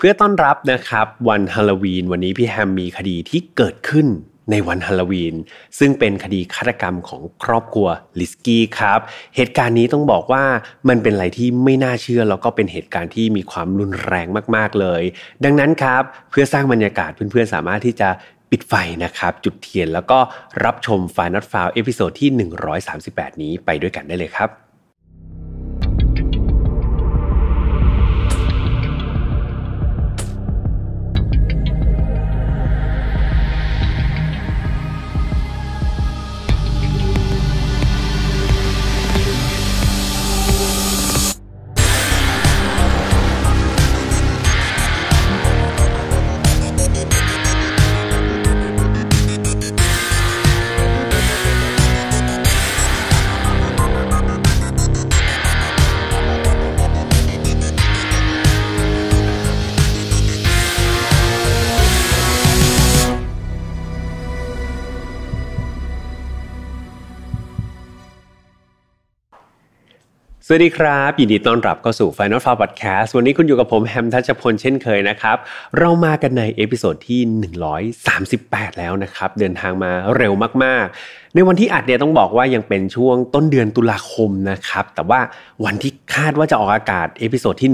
เพื่อต้อนรับนะครับวันฮาโลวีน วันนี้พี่แฮมมีคดีที่เกิดขึ้นในวันฮาโลวีน ซึ่งเป็นคดีฆาตกรรมของครอบครัวลิสกี้ครับเหตุการณ์นี้ต้องบอกว่ามันเป็นอะไรที่ไม่น่าเชื่อ แล้วก็เป็นเหตุการณ์ที่มีความรุนแรงมากๆเลย ดังนั้นครับเพื่อสร้างบรรยากาศเพื่อนๆ สามารถที่จะปิดไฟนะครับ จุดเทียนแล้วก็รับชมฟ i นอตฟาวเอพิโซดที่138 นี้ไปด้วยกันได้เลยครับสวัสดีครับยินดีต้อนรับเข้าสู่ Final f a r Podcast วันนี้คุณอยู่กับผม แฮมทัชพลเช่นเคยนะครับ เรามากันในเอพิโซดที่ 138 แล้วนะครับ เดินทางมาเร็วมาก ๆ ในวันที่อัดเนี่ยต้องบอกว่ายังเป็นช่วงต้นเดือนตุลาคมนะครับ แต่ว่าวันที่คาดว่าจะออกอากาศเอพิโซดที่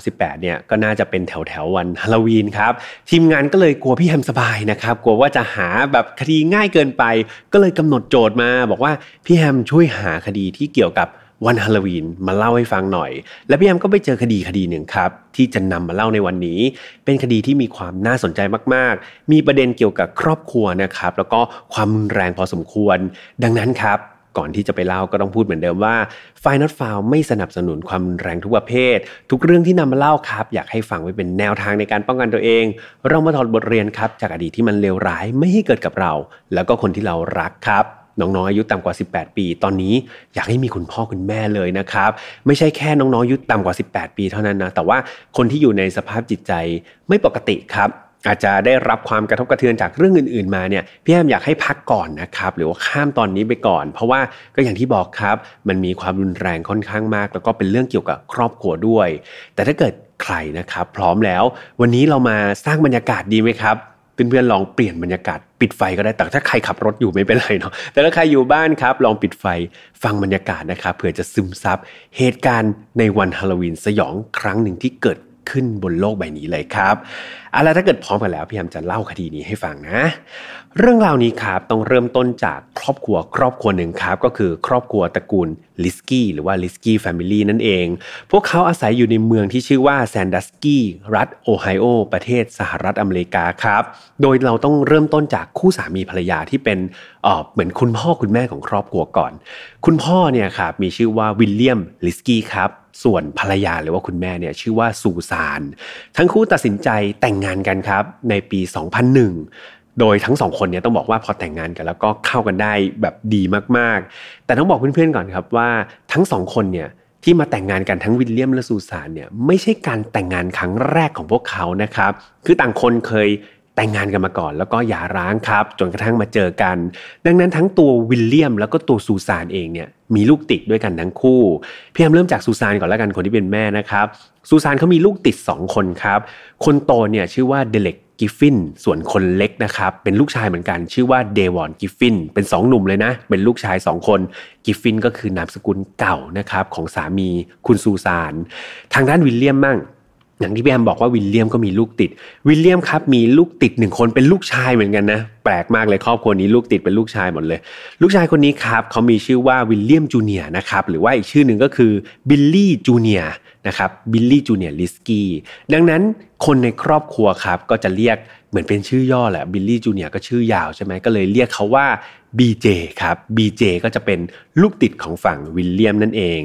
138 เนี่ย ก็น่าจะเป็นแถวแถววันฮาโลวีนครับ ทีมงานก็เลยกลัวพี่แฮมสบายนะครับกลัวว่าจะหาแบบคดีง่ายเกินไป ก็เลยกำหนดโจทย์มาบอกว่าพี่แฮมช่วยหาคดีที่เกี่ยวกับวันฮาโลวีนมาเล่าให้ฟังหน่อย และพี่แอมก็ไปเจอคดีคดีหนึ่งครับที่จะนำมาเล่าในวันนี้ เป็นคดีที่มีความน่าสนใจมากๆ มีประเด็นเกี่ยวกับครอบครัวนะครับ แล้วก็ความแรงพอสมควร ดังนั้นครับ ก่อนที่จะไปเล่าก็ต้องพูดเหมือนเดิมว่าฟายนอตฟาวไม่สนับสนุนความแรงทุกประเภท ทุกเรื่องที่นำมาเล่าครับ อยากให้ฟังไว้เป็นแนวทางในการป้องกันตัวเอง เรามาถอดบทเรียนครับจากอดีตที่มันเลวร้ายไม่ให้เกิดกับเรา แล้วก็คนที่เรารักครับน้องๆ อายุต่ำกว่า 18 ปี ตอนนี้ อยากให้มีคุณพ่อคุณแม่เลยนะครับ ไม่ใช่แค่น้องๆ อายุต่ำกว่า 18 ปีเท่านั้นนะ แต่ว่าคนที่อยู่ในสภาพจิตใจไม่ปกติครับ อาจจะได้รับความกระทบกระเทือนจากเรื่องอื่นๆ มาเนี่ย พี่แอมอยากให้พักก่อนนะครับ หรือว่าข้ามตอนนี้ไปก่อน เพราะว่าก็อย่างที่บอกครับ มันมีความรุนแรงค่อนข้างมาก แล้วก็เป็นเรื่องเกี่ยวกับครอบครัวด้วย แต่ถ้าเกิดใครนะครับ พร้อมแล้ว วันนี้เรามาสร้างบรรยากาศดีไหมครับเพื่อนๆลองเปลี่ยนบรรยากาศปิดไฟก็ได้ แต่ถ้าใครขับรถอยู่ไม่เป็นไรเนาะ แต่ถ้าใครอยู่บ้านครับลองปิดไฟฟังบรรยากาศนะครับเผื่อจะซึมซับ เหตุการณ์ในวันฮาโลวีนสยองครั้งหนึ่งที่เกิดขึ้นบนโลกใบนี้เลยครับเอาละถ้าเกิดพร้อมกันแล้วพี่แอมจะเล่าคดีนี้ให้ฟังนะ เรื่องราวนี้ครับต้องเริ่มต้นจากครอบครัวครอบครัวหนึ่งครับก็คือครอบครัวตระกูลลิสกี้หรือว่าลิสกี้แฟมิลี่นั่นเอง พวกเขาอาศัยอยู่ในเมืองที่ชื่อว่าแซนดัสกี้รัฐโอไฮโอประเทศสหรัฐอเมริกาครับโดยเราต้องเริ่มต้นจากคู่สามีภรรยาที่เป็นเหมือนคุณพ่อคุณแม่ของครอบครัวก่อน คุณพ่อเนี่ยครับมีชื่อว่าวิลเลียมลิสกี้ครับส่วนภรรยาหรือว่าคุณแม่เนี่ยชื่อว่าซูซานทั้งคู่ตัดสินใจแต่งงงานกันครับในปี 2001 โดยทั้งสองคนเนี่ยต้องบอกว่าพอแต่งงานกันแล้วก็เข้ากันได้แบบดีมากๆ แต่ต้องบอกเพื่อนๆก่อนครับว่าทั้งสองคนเนี่ยที่มาแต่งงานกันทั้งวิลเลียมและซูซานเนี่ยไม่ใช่การแต่งงานครั้งแรกของพวกเขานะครับคือต่างคนเคยแต่งงานกันมาก่อนแล้วก็หย่าร้างครับจนกระทั่งมาเจอกัน ดังนั้นทั้งตัววิลเลียม แล้วก็ตัวซูซานเองเนี่ยมีลูกติดด้วยกันทั้งคู่พี่แอมเริ่มจากซูซานก่อนแล้วกันคนที่เป็นแม่นะครับซูซานเขามีลูกติด 2 คนครับคนโตเนี่ยชื่อว่าเดเล็กกิฟฟินส่วนคนเล็กนะครับเป็นลูกชายเหมือนกัน ชื่อว่าเดวอนกิฟฟินเป็น2หนุ่มเลยนะเป็นลูกชาย2คนกิฟฟินก็คือนามสกุลเก่านะครับของสามีคุณซูซานทางด้านวิลเลียมมั่งอย่างที่พี่แอมบอกว่าวิลเลียมก็มีลูกติด วิลเลียมครับมีลูกติดหนึ่งคนเป็นลูกชายเหมือนกันนะแปลกมากเลยครอบครัวนี้ลูกติดเป็นลูกชายหมดเลย ลูกชายคนนี้ครับเขามีชื่อว่าวิลเลียมจูเนียนะครับหรือว่าอีกชื่อหนึ่งก็คือบิลลี่จูเนียนะครับบิลลี่จูเนียลิสกี้ดังนั้นคนในครอบครัวครับก็จะเรียกเหมือนเป็นชื่อย่อแหละบิลลี่จูเนียก็ชื่อยาวใช่ไหมก็เลยเรียกเขาว่า BJ ครับ BJ ก็จะเป็นลูกติดของฝั่งวิลเลียมนั่นเอง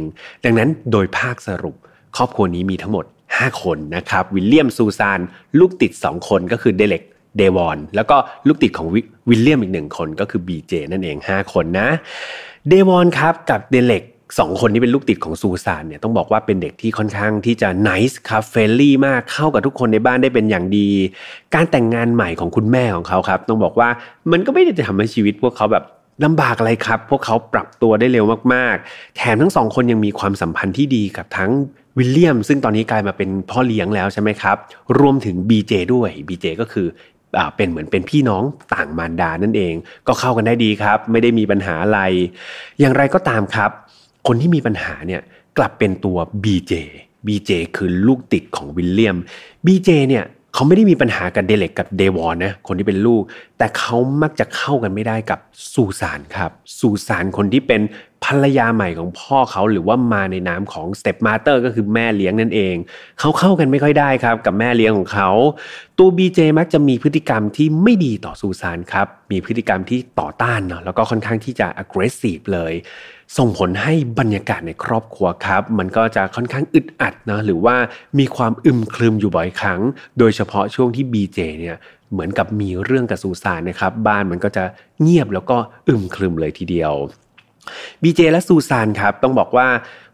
ดังนั้นโดยภาคสรุปครอบครัวนี้มีทั้งหมด5 คนนะครับวิลเลียมซูซานลูกติด 2 คนก็คือเดเล็กเดวอนแล้วก็ลูกติดของวิลเลียมอีกหนึ่งคนก็คือ BJ นั่นเอง 5 คนนะเดวอนครับ กับเดเล็กสองคนนี้เป็นลูกติดของซูซานเนี่ยต้องบอกว่าเป็นเด็กที่ค่อนข้างที่จะนิส์ครับเฟลลี่มากเข้ากับทุกคนในบ้านได้เป็นอย่างดี การแต่งงานใหม่ของคุณแม่ของเขาครับ ต้องบอกว่ามันก็ไม่ได้จะทำให้ชีวิตพวกเขาแบบลำบากอะไรครับพวกเขาปรับตัวได้เร็วมากๆแถมทั้งสองคนยังมีความสัมพันธ์ที่ดีกับทั้งวิลเลียมซึ่งตอนนี้กลายมาเป็นพ่อเลี้ยงแล้วใช่ไหมครับรวมถึง BJ ด้วย BJ ก็คือเป็นเหมือนเป็นพี่น้องต่างมารดานั่นเองก็เข้ากันได้ดีครับ ไม่ได้มีปัญหาอะไร อย่างไรก็ตามครับ คนที่มีปัญหาเนี่ยกลับเป็นตัว BJ BJ คือลูกติดของวิลเลียม BJ เนี่ยเขาไม่ได้มีปัญหากับเดเล็กกับเดวอนนะคนที่เป็นลูก แต่เขามักจะเข้ากันไม่ได้กับซูซานครับซูซานคนที่เป็นภรรยาใหม่ของพ่อเขาหรือว่ามาในนามของสเตปมาเตอร์ก็คือแม่เลี้ยงนั่นเองเขาเข้ากันไม่ค่อยได้ครับกับแม่เลี้ยงของเขา ตัวบีเจมักจะมีพฤติกรรมที่ไม่ดีต่อซูซานครับ มีพฤติกรรมที่ต่อต้านเนาะแล้วก็ค่อนข้างที่จะ aggressive เลย ส่งผลให้บรรยากาศในครอบครัวครับมันก็จะค่อนข้างอึดอัดนะหรือว่ามีความอึมครึมอยู่บ่อยครั้ง โดยเฉพาะช่วงที่บีเจเนี่ยเหมือนกับมีเรื่องกับซูซานนะครับบ้านมันก็จะเงียบแล้วก็อึมครึมเลยทีเดียวบีเจและซูซานครับต้องบอกว่า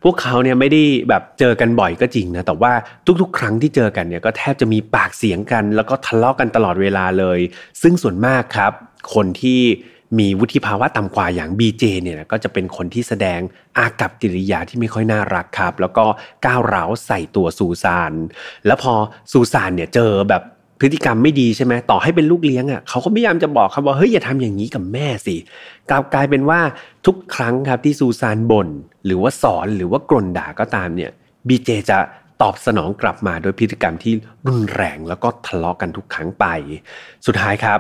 พวกเขาเนี่ยไม่ได้แบบเจอกันบ่อยก็จริงนะแต่ว่าทุก ๆ ครั้งที่เจอกันเนี่ยก็แทบจะมีปากเสียงกัน แล้วก็ทะเลาะกกันตลอดเวลาเลย ซึ่งส่วนมากครับ คนที่มีวุฒิภาวะต่ำกว่าอย่างบีเจเนี่ยก็จะเป็นคนที่แสดงอากับกิริยาที่ไม่ค่อยน่ารักครับ แล้วก็ก้าวร้าวใส่ตัวซูซานแล้วพอซูซานเนี่ยเจอแบบพฤติกรรมไม่ดีใช่ไหมต่อให้เป็นลูกเลี้ยงอะ่ะเขาก็พยายามจะบอกครับว่าเฮ้ย อย่าทำอย่างนี้กับแม่สิ กลับกลายเป็นว่าทุกครั้งครับที่ซูซานบน่นหรือว่าสอนหรือว่ากล่นด่าก็ตามเนี่ยบีเจจะตอบสนองกลับมาโดยพฤติกรรมที่รุนแรงแล้วก็ทะเลาะกกันทุกครั้งไป สุดท้ายครับ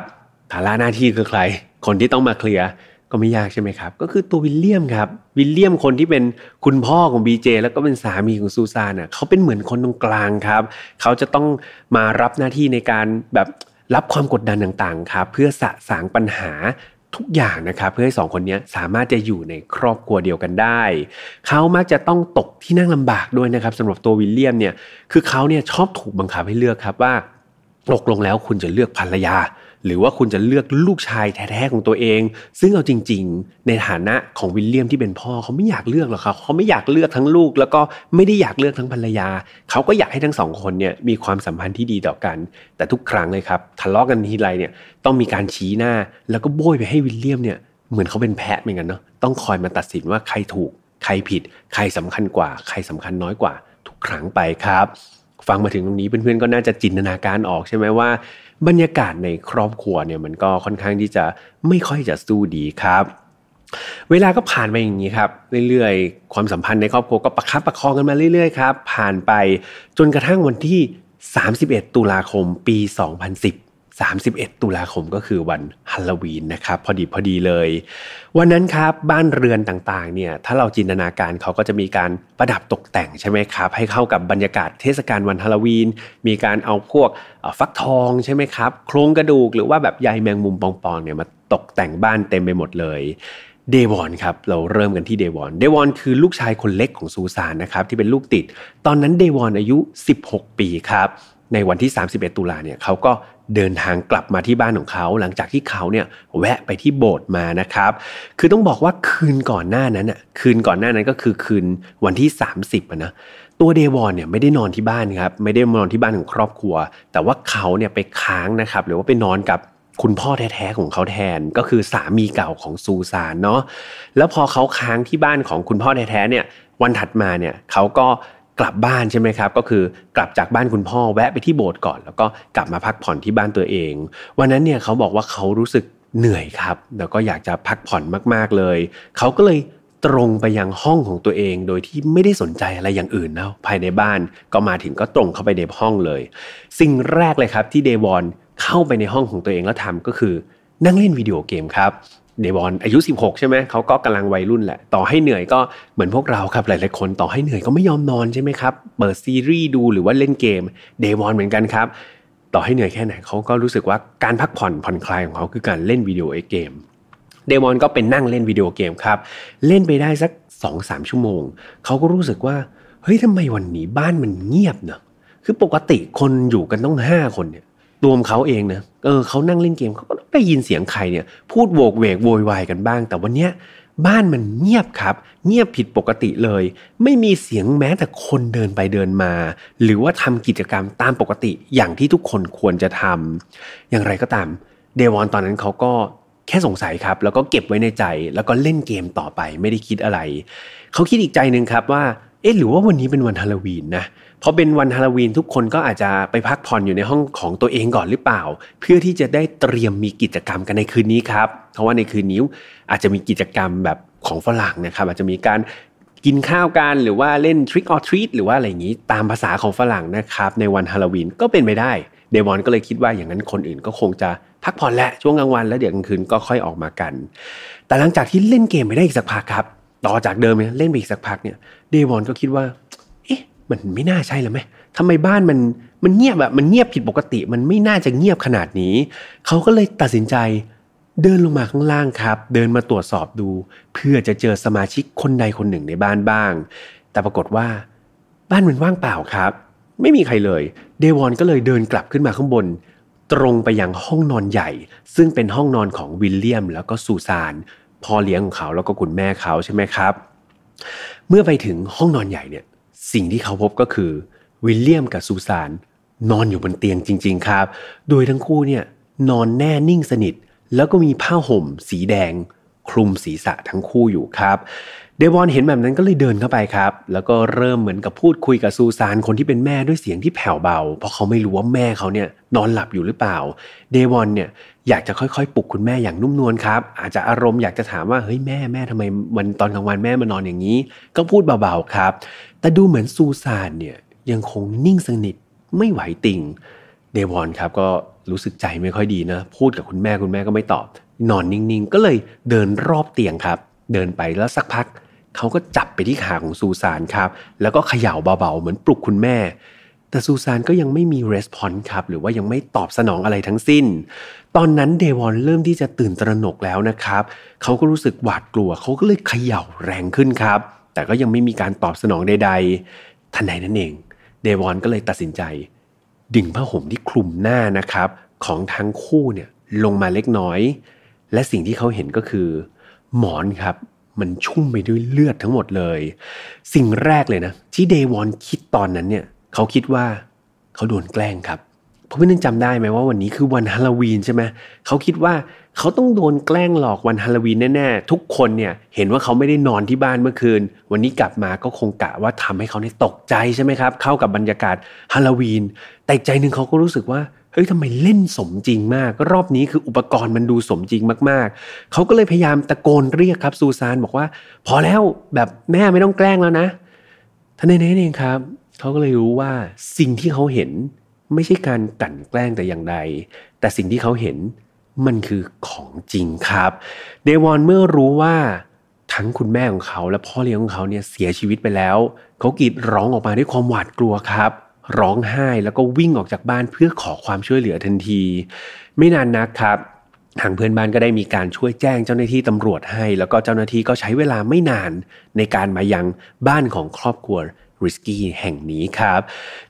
ฐานะหน้าที่คือใคร คนที่ต้องมาเคลียร์ก็ไม่ยากใช่ไหมครับ ก็คือตัววิลเลียมครับวิลเลียมคนที่เป็นคุณพ่อของบีเจแล้วก็เป็นสามีของซูซานน่ะเขาเป็นเหมือนคนตรงกลางครับ เขาจะต้องมารับหน้าที่ในการแบบรับความกดดันต่างๆครับเพื่อสะสางปัญหาทุกอย่างนะครับ เพื่อให้สองคนนี้สามารถจะอยู่ในครอบครัวเดียวกันได้ เขามักจะต้องตกที่นั่งลำบากด้วยนะครับสำหรับตัววิลเลียมเนี่ยคือเขาเนี่ยชอบถูกบังคับให้เลือกครับว่าตกลงแล้วคุณจะเลือกภรรยาหรือว่าคุณจะเลือกลูกชาย แท้ๆของตัวเอง ซึ่งเอาจริง ๆในฐานะของวิลเลียมที่เป็นพ่อเขาไม่อยากเลือกหรอกครับเขาไม่อยากเลือกทั้งลูกแล้วก็ไม่ได้อยากเลือกทั้งภรรยาเขาก็อยากให้ทั้งสองคนเนี่ยมีความสัมพันธ์ที่ดีต่อกัน แต่ทุกครั้งเลยครับทะเลาะกันทีไรเนี่ยต้องมีการชี้หน้า แล้วก็โบยไปให้วิลเลียมเนี่ยเหมือนเขาเป็นแพะเหมือนกันเนาะต้องคอยมาตัดสินว่าใครถูกใครผิด ใครสำคัญกว่า ใครสำคัญน้อยกว่าทุกครั้งไปครับ ฟังมาถึงตรงนี้เพื่อนๆก็น่าจะจินตนาการออกใช่ไหมว่าบรรยากาศในครอบครัวเนี่ยมันก็ค่อนข้างที่จะไม่ค่อยจะสู้ดีครับ เวลาก็ผ่านไปอย่างนี้ครับ เรื่อยๆ ความสัมพันธ์ในครอบครัวก็ประคับประคองกันมาเรื่อยๆครับ ผ่านไปจนกระทั่งวันที่ 31 ตุลาคมปี 2010 31 ตุลาคมก็คือวันฮัลโลวีนนะครับพอดีพอดีเลย วันนั้นครับบ้านเรือนต่างๆเนี่ยถ้าเราจินตนาการเขาก็จะมีการประดับตกแต่งใช่ไหมครับให้เข้ากับบรรยากาศเทศกาลวันฮัลโลวีน มีการเอาพวกฟักทองใช่ไหมครับโครงกระดูกหรือว่าแบบใยแมงมุมปองๆเนี่ยมาตกแต่งบ้านเต็มไปหมดเลยเดวอนครับเราเริ่มกันที่เดวอนเดวอนคือลูกชายคนเล็กของซูซานนะครับที่เป็นลูกติด ตอนนั้นเดวอนอายุ 16 ปีครับในวันที่ 31 ตุลาเนี่ยเขาก็เดินทางกลับมาที่บ้านของเขา หลังจากที่เขาเนี่ยแวะไปที่โบสถ์มานะครับ คือต้องบอกว่าคืนก่อนหน้านั้นอ่ะคืนก่อนหน้านั้นก็คือคืนวันที่ 30นะตัวเดวอนเนี่ยไม่ได้นอนที่บ้านครับ ไม่ได้นอนที่บ้านของครอบครัว แต่ว่าเขาเนี่ยไปค้างนะครับหรือว่าไปนอนกับคุณพ่อแท้ๆของเขาแทนก็คือสามีเก่าของซูซานเนาะแล้วพอเขาค้างที่บ้านของคุณพ่อแท้ๆเนี่ยวันถัดมาเนี่ยเขาก็กลับบ้านใช่ไหมครับก็คือกลับจากบ้านคุณพ่อแวะไปที่โบสถ์ก่อน แล้วก็กลับมาพักผ่อนที่บ้านตัวเอง วันนั้นเนี่ยเขาบอกว่าเขารู้สึกเหนื่อยครับ แล้วก็อยากจะพักผ่อนมากๆเลย เขาก็เลยตรงไปยังห้องของตัวเอง โดยที่ไม่ได้สนใจอะไรอย่างอื่นนะภายในบ้านก็มาถึงก็ตรงเข้าไปในห้องเลย สิ่งแรกเลยครับที่เดวอนเข้าไปในห้องของตัวเองแล้วทำก็คือนั่งเล่นวิดีโอเกมครับเดวอนอายุ 16ใช่ไหมเขาก็กำลังวัยรุ่นแหละต่อให้เหนื่อยก็เหมือนพวกเราครับ หลายๆคนต่อให้เหนื่อยก็ไม่ยอมนอนใช่ไหมครับเปิดซีรีส์ดูหรือว่าเล่นเกมเดวอนเหมือนกันครับต่อให้เหนื่อยแค่ไหน เขาก็รู้สึกว่าการพักผ่อนผ่อนคลายของเขาคือการเล่นวิดีโอเกมเดมอนก็เป็นนั่งเล่นวิดีโอเกมครับเล่นไปได้สัก 2-3 ชั่วโมง เขาก็รู้สึกว่าเฮ้ยทำไมวันนี้บ้านมันเงียบเนอะคือปกติคนอยู่กันต้อง5 คนเนี่ยตัวมเขาเองนะ เออเขานั่งเล่นเกมเขาก็ได้ยินเสียงใครเนี่ยพูดโวกเวกโวยวายกันบ้าง แต่วันเนี้ยบ้านมันเงียบครับเงียบผิดปกติเลย ไม่มีเสียงแม้แต่คนเดินไปเดินมา หรือว่าทำกิจกรรมตามปกติอย่างที่ทุกคนควรจะทำอย่างไรก็ตามเดวอนตอนนั้นเขาก็แค่สงสัยครับ แล้วก็เก็บไว้ในใจ แล้วก็เล่นเกมต่อไป ไม่ได้คิดอะไรเขาคิดอีกใจหนึ่งครับว่าเอ๊ะหรือว่าวันนี้เป็นวันฮาโลวีนนะเเพราะเป็นวันฮาโลวีนทุกคนก็อาจจะไปพักผ่อนอยู่ในห้องของตัวเองก่อนหรือเปล่า เพื่อที่จะได้เตรียมมีกิจกรรมกันในคืนนี้ครับเพราะว่าในคืนนี้อาจจะมีกิจกรรมแบบของฝรั่งนะครับอาจจะมีการกินข้าวกันหรือว่าเล่น Trick or Treat หรือว่าอะไรอย่างนี้ตามภาษาของฝรั่งนะครับในวันฮาโลวีนก็เป็นไปได้เดวอนก็เลยคิดว่าอย่างนั้นคนอื่นก็คงจะพักผ่อนและช่วงกลางวันแล้วเดี๋ยวกลางคืนก็ค่อยออกมากันแต่หลังจากที่เล่นเกมไปได้อีกสักพักครับ ต่อจากเดิมเล่นไปอีกสักพักเนี่ยเดวอนก็คิดว่ามันไม่น่าใช่แล้วไหมทำไมบ้านมันมันเงียบแบบมันเงียบผิดปกติ มันไม่น่าจะเงียบขนาดนี้ เขาก็เลยตัดสินใจเดินลงมาข้างล่างครับ เดินมาตรวจสอบดู เพื่อจะเจอสมาชิกคนใดคนหนึ่งในบ้านบ้าง แต่ปรากฏว่าบ้านมันว่างเปล่าครับ ไม่มีใครเลย เดวอนก็เลยเดินกลับขึ้นมาข้างบน ตรงไปยังห้องนอนใหญ่ ซึ่งเป็นห้องนอนของวิลเลียมแล้วก็ซูซานพ่อเลี้ยงของเขาแล้วก็คุณแม่เขาใช่ไหมครับ เมื่อไปถึงห้องนอนใหญ่เนี่ยสิ่งที่เขาพบก็คือวิลเลียมกับซูซาน นอนอยู่บนเตียงจริง ๆครับ โดยทั้งคู่เนี่ยนอนแน่นิ่งสนิท แล้วก็มีผ้าห่มสีแดง คลุมศีรษะทั้งคู่อยู่ครับเดวอนเห็นแบบนั้นก็เลยเดินเข้าไปครับ แล้วก็เริ่มเหมือนกับพูดคุยกับซูซาน คนที่เป็นแม่ด้วยเสียงที่แผ่วเบา เพราะเขาไม่รู้ว่าแม่เขาเนี่ยนอนหลับอยู่หรือเปล่าเดวอนเนี่ยอยากจะค่อยๆปลุกคุณแม่อย่างนุ่มนวลครับอาจจะอารมณ์อยากจะถามว่าเฮ้ยแม่แม่ทำไมวันตอนกลางวันแม่มานอนอย่างนี้ก็พูดเบาๆครับแต่ดูเหมือนซูซานเนี่ยยังคงนิ่งสนิทไม่ไหวติงเดวอนครับก็รู้สึกใจไม่ค่อยดีนะพูดกับคุณแม่คุณแม่ก็ไม่ตอบนอนนิ่งๆ ก็เลยเดินรอบเตียงครับ เดินไปแล้วสักพักเขาก็จับไปที่ขาของซูซานครับแล้วก็เขย่าเบาๆเหมือนปลุกคุณแม่ แต่ซูซานก็ยังไม่มีรีสปอนส์ครับหรือว่ายังไม่ตอบสนองอะไรทั้งสิ้น ตอนนั้นเดวอนเริ่มที่จะตื่นตระหนกแล้วนะครับเขาก็รู้สึกหวาดกลัวเขาก็เลยเขย่าแรงขึ้นครับแต่ก็ยังไม่มีการตอบสนองใด ๆ ทันใดนั่นเอง เดวอนก็เลยตัดสินใจดึงผ้าห่มที่คลุมหน้านะครับ ของทั้งคู่เนี่ยลงมาเล็กน้อย และสิ่งที่เขาเห็นก็คือหมอนครับ มันชุ่มไปด้วยเลือดทั้งหมดเลย สิ่งแรกเลยนะที่เดวอนคิดตอนนั้นเนี่ยเขาคิดว่าเขาโดนแกล้งครับเพราะไม่นึกจำได้ไหมว่าวันนี้คือวันฮาโลวีนใช่ไหมเขาคิดว่าเขาต้องโดนแกล้งหลอกวันฮาโลวีนแน่ๆทุกคนเนี่ยเห็นว่าเขาไม่ได้นอนที่บ้านเมื่อคืนวันนี้กลับมาก็คงกะว่าทำให้เขาเนี่ยตกใจใช่ไหมครับ เข้ากับบรรยากาศฮาโลวีน แต่ใจหนึ่งเขาก็รู้สึกว่าเฮ้ยทำไมเล่นสมจริงมากรอบนี้คืออุปกรณ์มันดูสมจริงมากๆ เขาก็เลยพยายามตะโกนเรียกครับซูซานบอกว่า พอแล้วแบบแม่ไม่ต้องแกล้งแล้วนะท่านในนี้เองครับ เขาก็เลยรู้ว่าสิ่งที่เขาเห็นไม่ใช่การกลั่นแกล้งแต่อย่างใด แต่สิ่งที่เขาเห็นมันคือของจริงครับ เดวอนเมื่อรู้ว่าทั้งคุณแม่ของเขา และพ่อเลี้ยงของเขาเนี่ยเสียชีวิตไปแล้ว เขากรีดร้องออกมาด้วยความหวาดกลัวครับ ร้องไห้แล้วก็วิ่งออกจากบ้านเพื่อขอความช่วยเหลือทันที ไม่นานนักครับทางเพื่อนบ้านก็ได้มีการช่วยแจ้งเจ้าหน้าที่ตำรวจให้ แล้วก็เจ้าหน้าที่ก็ใช้เวลาไม่นานในการมายังบ้านของครอบครัวริสกี้แห่งนี้ครับ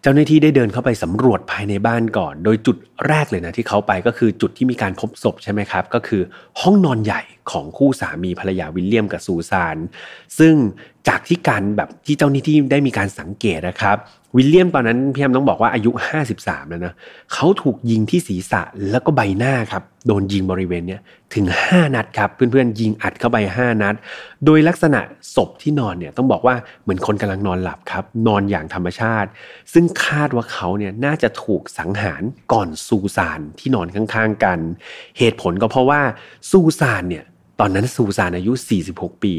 เจ้าหน้าที่ได้เดินเข้าไปสำรวจภายในบ้านก่อน โดยจุดแรกเลยนะที่เขาไปก็คือจุดที่มีการพบศพใช่ไหมครับ ก็คือห้องนอนใหญ่ของคู่สามีภรรยาวิลเลียมกับซูซาน ซึ่งจากที่การแบบที่เจ้าหน้าที่ได้มีการสังเกตนะครับวิลเลียมตอนนั้นพี่แอมต้องบอกว่าอายุ 53 แล้วนะเขาถูกยิงที่ศีรษะแล้วก็ใบหน้าครับโดนยิงบริเวณเนี้ยถึง 5นัดครับเพื่อนๆยิงอัดเข้าไป5นัด โดยลักษณะศพที่นอนเนี่ยต้องบอกว่าเหมือนคนกำลังนอนหลับครับ นอนอย่างธรรมชาติ ซึ่งคาดว่าเขาเนี่ยน่าจะถูกสังหารก่อนซูซานที่นอนข้าง ๆ กัน เหตุผลก็เพราะว่าซูซานเนี่ยตอนนั้นซูซานอายุ 46 ปี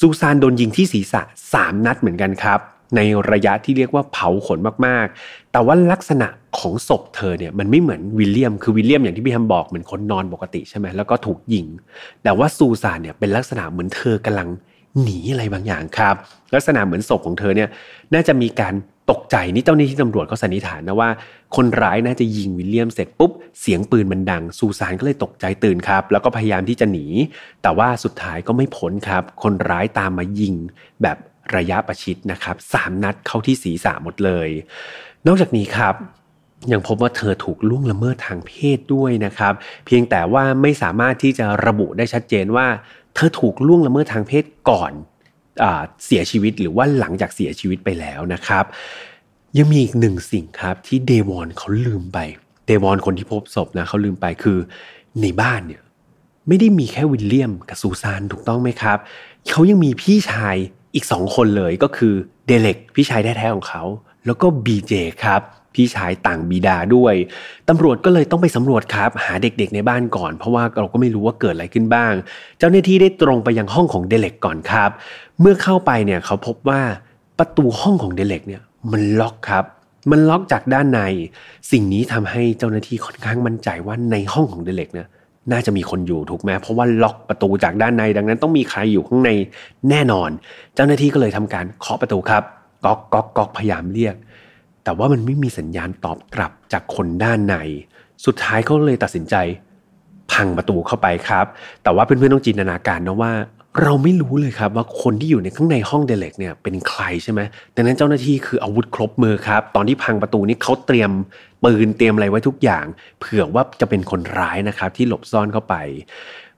ซูซานโดนยิงที่ศีรษะ 3 นัดเหมือนกันครับในระยะที่เรียกว่าเผาขนมากๆ แต่ว่าลักษณะของศพเธอเนี่ยมันไม่เหมือนวิลเลียม คือวิลเลียมอย่างที่พี่ฮัมบอกเหมือนคนนอนปกติใช่ไหมแล้วก็ถูกยิง แต่ว่าซูซานเนี่ยเป็นลักษณะเหมือนเธอกำลังหนีอะไรบางอย่างครับ ลักษณะเหมือนศพของเธอเนี่ยน่าจะมีการตกใจนี่เจ้าหน้าที่ตำรวจเขาสันนิษฐานนะว่า คนร้ายน่าจะยิงวิลเลียมเสร็จปุ๊บเสียงปืนมันดังซูซานก็เลยตกใจตื่นครับแล้วก็พยายามที่จะหนี แต่ว่าสุดท้ายก็ไม่พ้นครับ คนร้ายตามมายิงแบบระยะประชิดนะครับสามนัดเข้าที่ศีรษะหมดเลย นอกจากนี้ครับ ยังพบว่าเธอถูกล่วงละเมิดทางเพศด้วยนะครับ เพียงแต่ว่าไม่สามารถที่จะระบุได้ชัดเจนว่า เธอถูกล่วงละเมิดทางเพศก่อนอเสียชีวิตหรือว่าหลังจากเสียชีวิตไปแล้วนะครับ ยังมีอีกหนึ่งสิ่งครับที่เดวอนเขาลืมไป เดวอนคนที่พบศพนะเขาลืมไปคือในบ้านเนี่ยไม่ได้มีแค่วิลเลียมกับซูซานถูกต้องไหมครับเขายังมีพี่ชายอีก2คนเลยก็คือเดเล็กพี่ชายแท้ๆของเขาแล้วก็บีเจครับพี่ชายต่างบีดาด้วยตำรวจก็เลยต้องไปสำรวจครับหาเด็กๆในบ้านก่อน เพราะว่าเราก็ไม่รู้ว่าเกิดอะไรขึ้นบ้าง เจ้าหน้าที่ได้ตรงไปยังห้องของเดเล็กก่อนครับ เมื่อเข้าไปเนี่ยเขาพบว่าประตูห้องของเดเล็กเนี่ยมันล็อกครับ มันล็อกจากด้านใน สิ่งนี้ทำให้เจ้าหน้าที่ค่อนข้างมั่นใจว่าในห้องของเดเล็กเนี่ยน่าจะมีคนอยู่ถูกไหมเพราะว่าล็อกประตูจากด้านใน ดังนั้นต้องมีใครอยู่ข้างในแน่นอน เจ้าหน้าที่ก็เลยทำการเคาะประตูครับก๊อกก๊อกก๊อกพยายามเรียก แต่ว่ามันไม่มีสัญญาณตอบกลับจากคนด้านใน สุดท้ายเขาเลยตัดสินใจ พังประตูเข้าไปครับ แต่ว่าเพื่อนๆต้องจินตนาการนะว่าเราไม่รู้เลยครับว่าคนที่อยู่ในข้างในห้องเดเล็กเนี่ยเป็นใครใช่ไหมดังนั้นเจ้าหน้าที่คืออาวุธครบมือครับ ตอนที่พังประตูนี้เขาเตรียมปืนเตรียมอะไรไว้ทุกอย่าง เผื่อว่าจะเป็นคนร้ายนะครับ ที่หลบซ่อนเข้าไป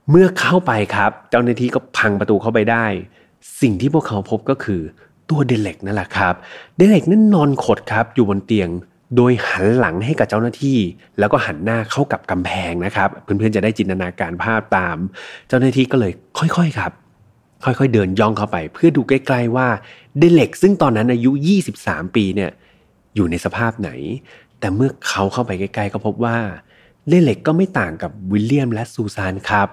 เมื่อเข้าไปครับ เจ้าหน้าที่ก็พังประตูเข้าไปได้สิ่งที่พวกเขาพบก็คือตัวเดเล็กนั่นแหละครับเดเล็กนั่นนอนขดครับอยู่บนเตียงโดยหันหลังให้กับเจ้าหน้าที่ แล้วก็หันหน้าเข้ากับกำแพงนะครับเพื่อนๆจะได้จินตนาการภาพตาม เจ้าหน้าที่ก็เลยค่อยๆครับ ค่อยๆเดินย่องเข้าไป เพื่อดูใกล้ ๆว่าเดเล็กซึ่งตอนนั้นอายุ 23 ปีเนี่ย อยู่ในสภาพไหนแต่เมื่อเขาเข้าไปใกล้ ๆ ก็พบว่า เล่เหล็กก็ไม่ต่างกับวิลเลียมและซูซานครับ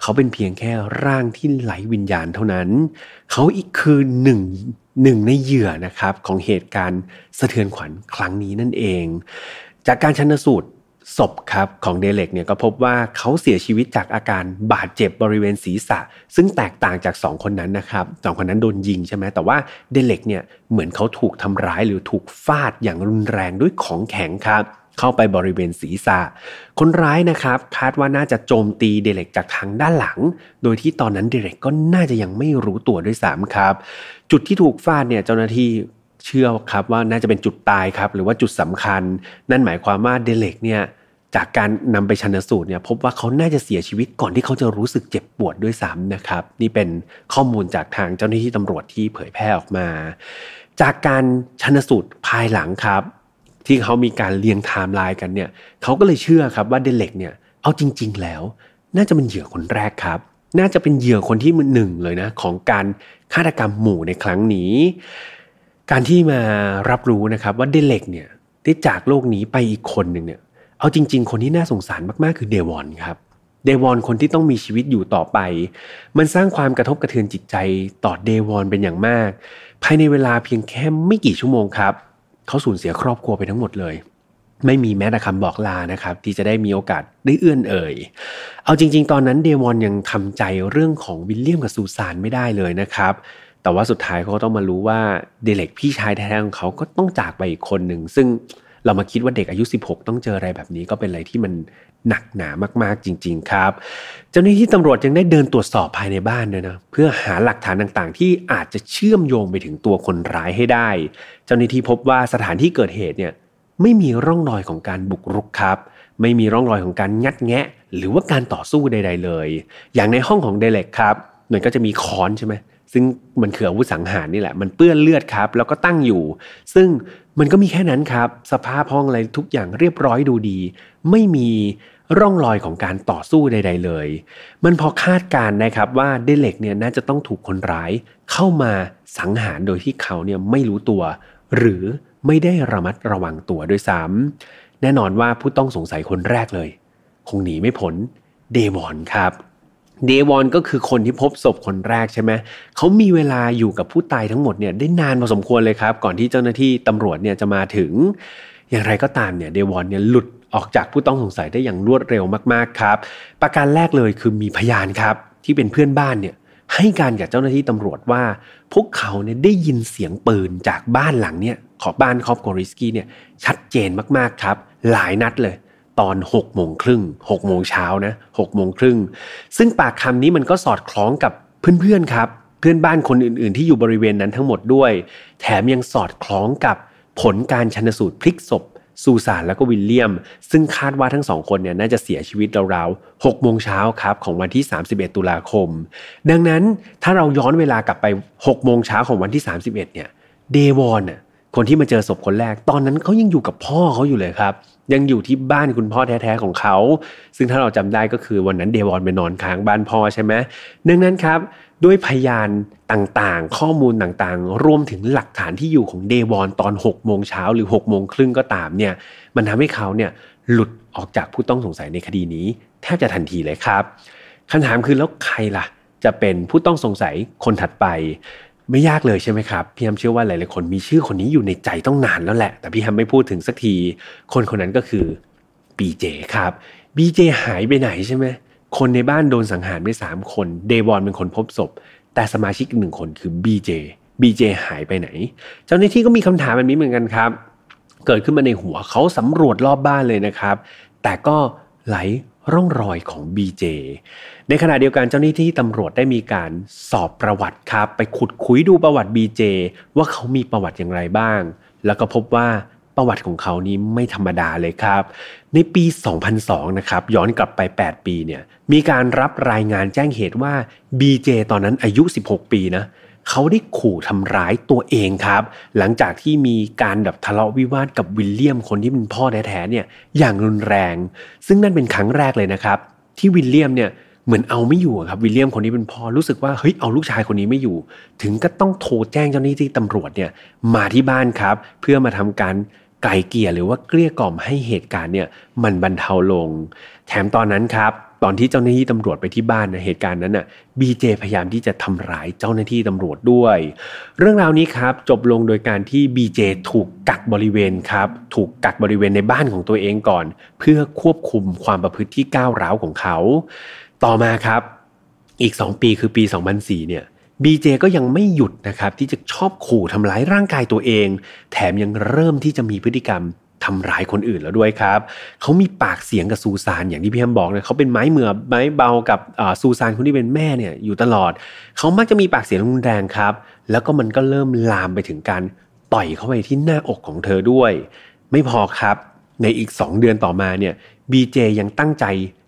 เขาเป็นเพียงแค่ร่างที่ไหลวิญญาณเท่านั้น เขาอีกคือหนึ่งหนึ่งในเหยื่อนะครับของเหตุการณ์สะเทือนขวัญครั้งนี้นั่นเอง จากการชันสูตรศพครับของเดเล็กเนี่ยก็พบว่าเขาเสียชีวิตจากอาการบาดเจ็บบริเวณศีรษะ ซึ่งแตกต่างจาก 2 คนนั้นนะครับสคนนั้นโดนยิงใช่ไหมแต่ว่าเดเล็กเนี่ยเหมือนเขาถูกทำร้ายหรือถูกฟาดอย่างรุนแรงด้วยของแข็งครับ เข้าไปบริเวณศีรษะ คนร้ายนะครับคาดว่าน่าจะโจมตีเดเล็กจากทางด้านหลัง โดยที่ตอนนั้นเดเล็กก็น่าจะยังไม่รู้ตัวด้วยซ้ำครับ จุดที่ถูกฟาดเนี่ยเจ้าหน้าที่เชื่อครับว่าน่าจะเป็นจุดตายครับหรือว่าจุดสำคัญ นั่นหมายความว่าเดเล็กเนี่ยจากการนำไปชันสูตรเนี่ยพบว่าเขาน่าจะเสียชีวิตก่อนที่เขาจะรู้สึกเจ็บปวดด้วยซ้ำนะครับ นี่เป็นข้อมูลจากทางเจ้าหน้าที่ตำรวจที่เผยแพร่ออกมา จากการชันสูตรภายหลังครับ ที่เขามีการเรียงไทม์ไลน์กันเนี่ยเขาก็เลยเชื่อครับว่าเดเล็กเนี่ยเอาจริง ๆ แล้ว น่าจะเป็นเหยื่อคนแรกครับ น่าจะเป็นเหยื่อคนที่หนึ่งเลยนะของการฆาตกรรมหมู่ในครั้งนี้การที่มารับรู้นะครับว่าเดเล็กเนี่ยได้จากโลกนี้ไปอีกคนหนึ่งเนี่ยเอาจริง ๆ คนที่น่าสงสารมากๆคือเดวอนครับ เดวอนคนที่ต้องมีชีวิตอยู่ต่อไป มันสร้างความกระทบกระเทือนจิตใจต่อเดวอนเป็นอย่างมาก ภายในเวลาเพียงแค่ไม่กี่ชั่วโมงครับเขาสูญเสียครอบครัวไปทั้งหมดเลย ไม่มีแม้แต่คำบอกลานะครับ ที่จะได้มีโอกาสได้เอื้อนเอ่ยเอาจริง ๆตอนนั้นเดวอนยังทำใจเรื่องของวิลเลียมกับซูซานไม่ได้เลยนะครับแต่ว่าสุดท้ายเขาต้องมารู้ว่าเดเล็กพี่ชายแท้ของเขาก็ต้องจากไปอีกคนหนึ่ง ซึ่งเรามาคิดว่าเด็กอายุ 16 ต้องเจออะไรแบบนี้ก็เป็นอะไรที่มันหนักหนามากๆ จริง ๆ ครับ เจ้าหน้าที่ตำรวจยังได้เดินตรวจสอบภายในบ้านด้วยนะเพื่อหาหลักฐานต่างๆ ที่อาจจะเชื่อมโยงไปถึงตัวคนร้ายให้ได้ เจ้าหน้าที่พบว่าสถานที่เกิดเหตุเนี่ยไม่มีร่องรอยของการบุกรุกครับ ไม่มีร่องรอยของการงัดแงะ หรือว่าการต่อสู้ใด ๆ เลย อย่างในห้องของเดเล็กครับหนก็จะมีค้อนใช่ไหมซึ่งมันคืออาวุธสังหารนี่แหละ มันเปื้อนเลือดครับ แล้วก็ตั้งอยู่ ซึ่งมันก็มีแค่นั้นครับ สภาพห้องอะไรทุกอย่างเรียบร้อยดูดี ไม่มีร่องรอยของการต่อสู้ใด ๆเลย มันพอคาดการนะครับ ว่าเดเล็กเนี่ยน่าจะต้องถูกคนร้ายเข้ามาสังหารโดยที่เขาเนี่ยไม่รู้ตัว หรือไม่ได้ระมัดระวังตัวด้วยซ้ำแน่นอนว่าผู้ต้องสงสัยคนแรกเลย คงหนีไม่พ้นเดมอนครับเดวอนก็คือคนที่พบศพคนแรกใช่ไหมเขามีเวลาอยู่กับผู้ตายทั้งหมดเนี่ยได้นานพอสมควรเลยครับ ก่อนที่เจ้าหน้าที่ตำรวจเนี่ยจะมาถึง อย่างไรก็ตามเนี่ยเดวอนเนี่ยหลุดออกจากผู้ต้องสงสัยได้อย่างรวดเร็วมากๆครับ ประการแรกเลยคือมีพยานครับที่เป็นเพื่อนบ้านเนี่ยให้การกับเจ้าหน้าที่ตำรวจว่า พวกเขาเนี่ยได้ยินเสียงปืนจากบ้านหลังเนี่ยของบ้านคอบกอริสกี้เนี่ยชัดเจนมากๆครับหลายนัดเลยตอน6โมงครึ่งหกโมงเช้านะหกโมงครึ่งซึ่งปากคำนี้มันก็สอดคล้องกับเพื่อนๆครับเพื่อนบ้านคนอื่นๆ ที่อยู่บริเวณนั้นทั้งหมดด้วย แถมยังสอดคล้องกับผลการชันสูตรพลิกศพซูซานแล้วก็วิลเลียม ซึ่งคาดว่าทั้งสองคนเนี่ยน่าจะเสียชีวิตราวๆ6โมงเช้าครับของวันที่ 31 ตุลาคม ดังนั้นถ้าเราย้อนเวลากลับไป6โมงเช้าของวันที่ 31เนี่ยเดวอนคนที่มาเจอศพคนแรกตอนนั้นเขายังอยู่กับพ่อเขาอยู่เลยครับยังอยู่ที่บ้านคุณพ่อแท้ ๆ ของเขา ซึ่งถ้าเราจำได้ก็คือวันนั้นเดวอนไปนอนค้างบ้านพ่อใช่ไหมเนื่องนั้นครับ ด้วยพยานต่างๆ ข้อมูลต่างๆรวมถึงหลักฐานที่อยู่ของเดวอนตอน 6 โมงเช้าหรือ 6 โมงครึ่งก็ตามเนี่ย มันทำให้เขาเนี่ยหลุดออกจากผู้ต้องสงสัยในคดีนี้ แทบจะทันทีเลยครับคำถามคือ แล้วใครล่ะ จะเป็นผู้ต้องสงสัยคนถัดไปไม่ยากเลยใช่ไหมครับพี่ฮัมเชื่อว่าหลายๆคนมีชื่อคนนี้อยู่ในใจต้องนานแล้วแหละ แต่พี่ฮัมไม่พูดถึงสักทีคนคนนั้นก็คือบีเจครับบีเจหายไปไหนใช่ไหมคนในบ้านโดนสังหารไป 3 คนเดวอนเป็นคนพบศพแต่สมาชิกหนึ่งคนคือบีเจบีเจหายไปไหน เจ้าหน้าที่ก็มีคำถามแบบนี้เหมือนกันครับ เกิดขึ้นมาในหัวเขาสำรวจรอบบ้านเลยนะครับ แต่ก็ไหลร่องรอยของ BJ ในขณะเดียวกันเจ้าหน้าที่ตำรวจได้มีการสอบประวัติครับไปขุดคุยดูประวัติ BJ ว่าเขามีประวัติอย่างไรบ้าง แล้วก็พบว่าประวัติของเขานี้ไม่ธรรมดาเลยครับ ในปี 2002นะครับย้อนกลับไป 8 ปีเนี่ยมีการรับรายงานแจ้งเหตุว่า BJ ตอนนั้นอายุ 16 ปีนะเขาได้ขู่ทำร้ายตัวเองครับ หลังจากที่มีการแบบทะเลาะวิวาทกับวิลเลียมคนที่เป็นพ่อแท้ๆเนี่ย อย่างรุนแรง ซึ่งนั่นเป็นครั้งแรกเลยนะครับ ที่วิลเลียมเนี่ยเหมือนเอาไม่อยู่ครับวิลเลียมคนนี้เป็นพ่อรู้สึกว่าเฮ้ยเอาลูกชายคนนี้ไม่อยู่ ถึงก็ต้องโทรแจ้งเจ้าหน้าที่ตำรวจเนี่ยมาที่บ้านครับ เพื่อมาทำการไกลเกลี่ยหรือว่าเกลี้ยกล่อมให้เหตุการณ์เนี่ย มันบรรเทาลง แถมตอนนั้นครับตอนที่เจ้าหน้าที่ตำรวจไปที่บ้านนะเหตุการณ์นั้นน่ะบีเจพยายามที่จะทำร้ายเจ้าหน้าที่ตำรวจด้วย เรื่องราวนี้ครับจบลงโดยการที่บีเจถูกกักบริเวณครับ ถูกกักบริเวณในบ้านของตัวเองก่อน เพื่อควบคุมความประพฤติที่ก้าวร้าวของเขา ต่อมาครับอีก 2 ปีคือปี 2004 เนี่ยบีเจก็ยังไม่หยุดนะครับที่จะชอบขู่ทำร้ายร่างกายตัวเอง แถมยังเริ่มที่จะมีพฤติกรรมทำร้ายคนอื่นแล้วด้วยครับ เขามีปากเสียงกับซูซานอย่างที่พี่แฮมบอกเลยเขาเป็นไม้เหมือไม้เบากับซูซานคนที่เป็นแม่เนี่ยอยู่ตลอด เขามักจะมีปากเสียงรุนแรงครับ แล้วก็มันก็เริ่มลามไปถึงการต่อยเข้าไปที่หน้าอกของเธอด้วย ไม่พอครับ ในอีก 2 เดือนต่อมาเนี่ยบีเจยังตั้งใจ